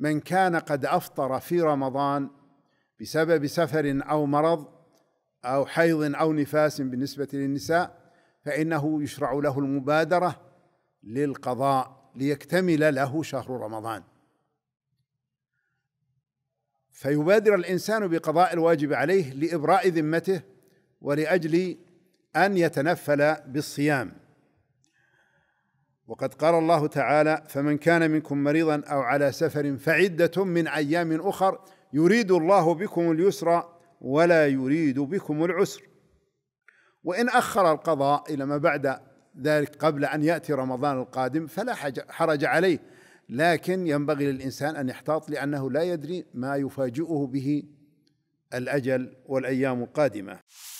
من كان قد افطر في رمضان بسبب سفر او مرض او حيض او نفاس بالنسبه للنساء فانه يشرع له المبادره للقضاء ليكتمل له شهر رمضان فيبادر الانسان بقضاء الواجب عليه لابراء ذمته ولاجل ان يتنفل بالصيام وقد قال الله تعالى فمن كان منكم مريضا او على سفر فعده من ايام اخر يريد الله بكم اليسر ولا يريد بكم العسر وان اخر القضاء الى ما بعد ذلك قبل ان ياتي رمضان القادم فلا حرج عليه لكن ينبغي للانسان ان يحتاط لانه لا يدري ما يفاجئه به الاجل والايام القادمه